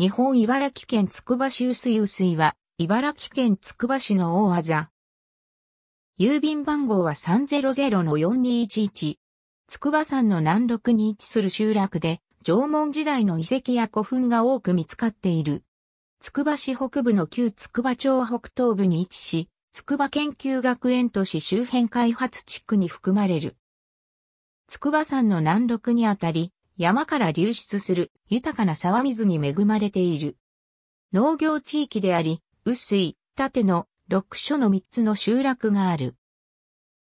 日本茨城県つくば市薄い薄いは、茨城県つくば市の大字。郵便番号は300-4211。つくば山の南麓に位置する集落で、縄文時代の遺跡や古墳が多く見つかっている。つくば市北部の旧筑波町北東部に位置し、筑波研究学園都市周辺開発地区に含まれる。つくば山の南麓にあたり、山から流出する豊かな沢水に恵まれている。農業地域であり、雨水、縦の6所の3つの集落がある。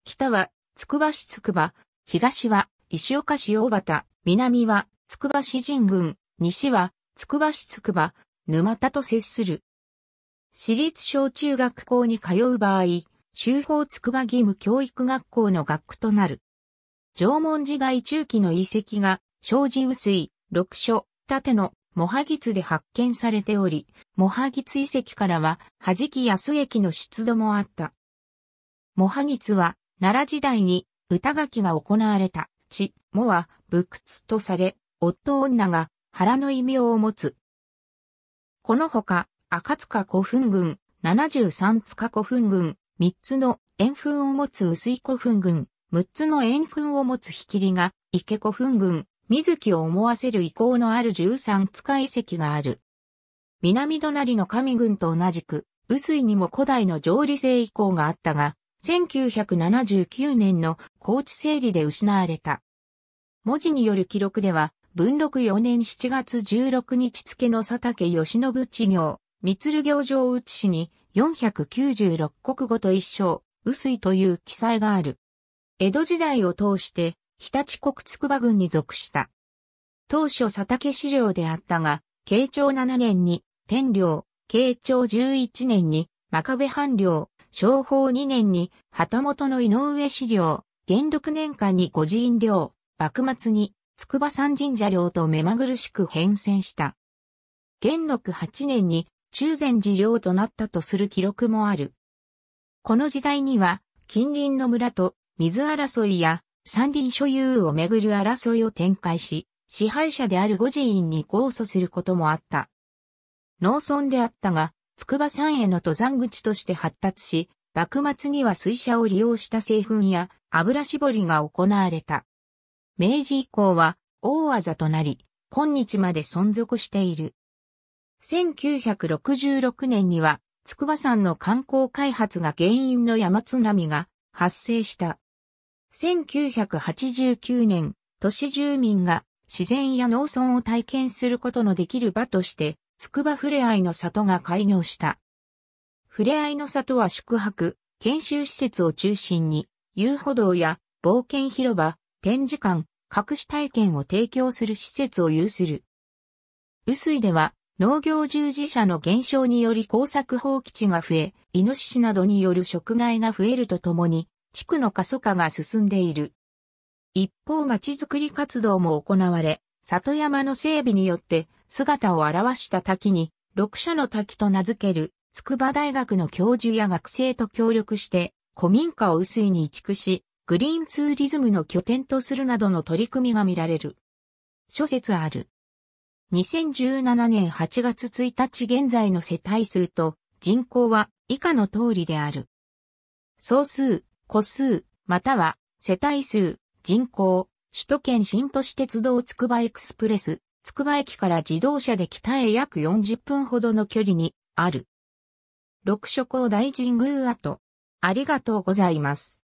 北は、つくば市つくば、東は、石岡市大畑、南は、つくば市神宮、西は、つくば市つくば、沼田と接する。私立小中学校に通う場合、修法つくば義務教育学校の学区となる。縄文時代中期の遺跡が生じ薄い、六所、縦の、モハギツで発見されており、モハギツ遺跡からは、はじき安駅の出土もあった。モハギツは、奈良時代に、歌書きが行われた、地、もは、仏屈とされ、夫女が、腹の異名を持つ。このほか、赤塚古墳群、七十三塚古墳群、三つの円墳を持つ薄い古墳群、六つの円墳を持つひきりが池古墳群、水木を思わせる意向のある十三塚遺跡がある。南隣の上郡と同じく、雨水にも古代の上理性遺構があったが、1979年の高知整理で失われた。文字による記録では、文禄4年7月16日付の佐竹義信地行、三鶴行上内市に496国語と一生、雨水という記載がある。江戸時代を通して、日立国筑波郡に属した。当初佐竹資料であったが、慶長7年に天領、慶長11年に真壁藩領、昭法2年に旗本の井上資料、元禄年間に御寺院領、幕末に筑波山神社領と目まぐるしく変遷した。元禄8年に中禅寺領となったとする記録もある。この時代には近隣の村と水争いや山林所有をめぐる争いを展開し、支配者である五寺院に控訴することもあった。農村であったが、筑波山への登山口として発達し、幕末には水車を利用した製粉や油絞りが行われた。明治以降は大技となり、今日まで存続している。1966年には、筑波山の観光開発が原因の山津波が発生した。1989年、都市住民が自然や農村を体験することのできる場として、筑波ふれあいの里が開業した。ふれあいの里は宿泊、研修施設を中心に、遊歩道や冒険広場、展示館、各種体験を提供する施設を有する。雨水では農業従事者の減少により工作放棄地が増え、イノシシなどによる食害が増えるとともに、地区の過疎化が進んでいる。一方町づくり活動も行われ、里山の整備によって姿を現した滝に、六社の滝と名付ける、筑波大学の教授や学生と協力して、古民家を雨水に移築し、グリーンツーリズムの拠点とするなどの取り組みが見られる。諸説ある。2017年8月1日現在の世帯数と人口は以下の通りである。総数個数、または、世帯数、人口、首都圏新都市鉄道つくばエクスプレス、つくば駅から自動車で北へ約40分ほどの距離にある。六所高大神宮跡。ありがとうございます。